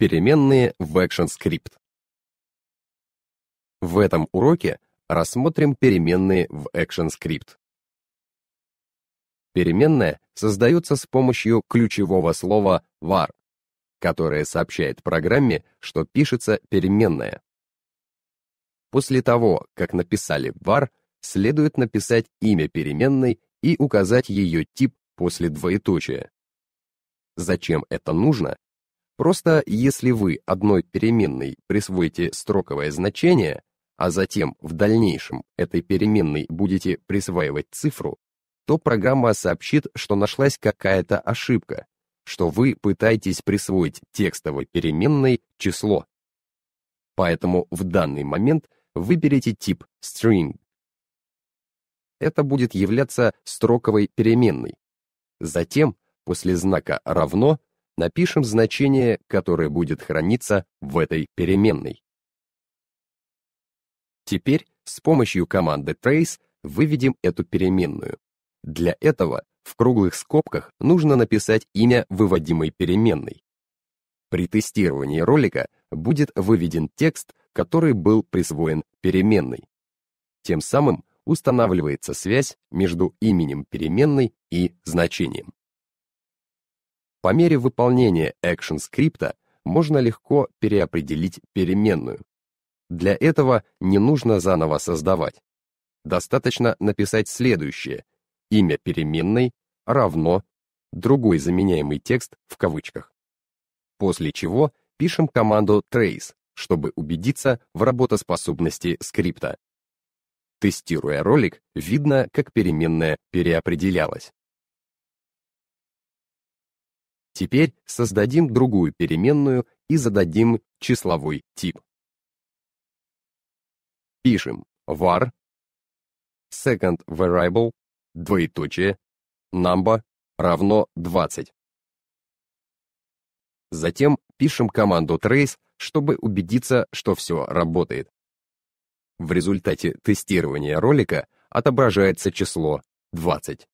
Переменные в ActionScript. В этом уроке рассмотрим переменные в ActionScript. Переменная создается с помощью ключевого слова var, которое сообщает программе, что пишется переменная. После того, как написали var, следует написать имя переменной и указать ее тип после двоеточия. Зачем это нужно, Просто если вы одной переменной присвоите строковое значение, а затем в дальнейшем этой переменной будете присваивать цифру, то программа сообщит, что нашлась какая-то ошибка, что вы пытаетесь присвоить текстовой переменной число. Поэтому в данный момент выберите тип string. Это будет являться строковой переменной. Затем, после знака «равно», напишем значение, которое будет храниться в этой переменной. Теперь с помощью команды trace выведем эту переменную. Для этого в круглых скобках нужно написать имя выводимой переменной. При тестировании ролика будет выведен текст, который был присвоен переменной. Тем самым устанавливается связь между именем переменной и значением. По мере выполнения экшн-скрипта можно легко переопределить переменную. Для этого не нужно заново создавать. Достаточно написать следующее «имя переменной равно другой заменяемый текст в кавычках». После чего пишем команду trace, чтобы убедиться в работоспособности скрипта. Тестируя ролик, видно, как переменная переопределялась. Теперь создадим другую переменную и зададим числовой тип. Пишем var second variable двоеточие number равно 20. Затем пишем команду trace, чтобы убедиться, что все работает. В результате тестирования ролика отображается число 20.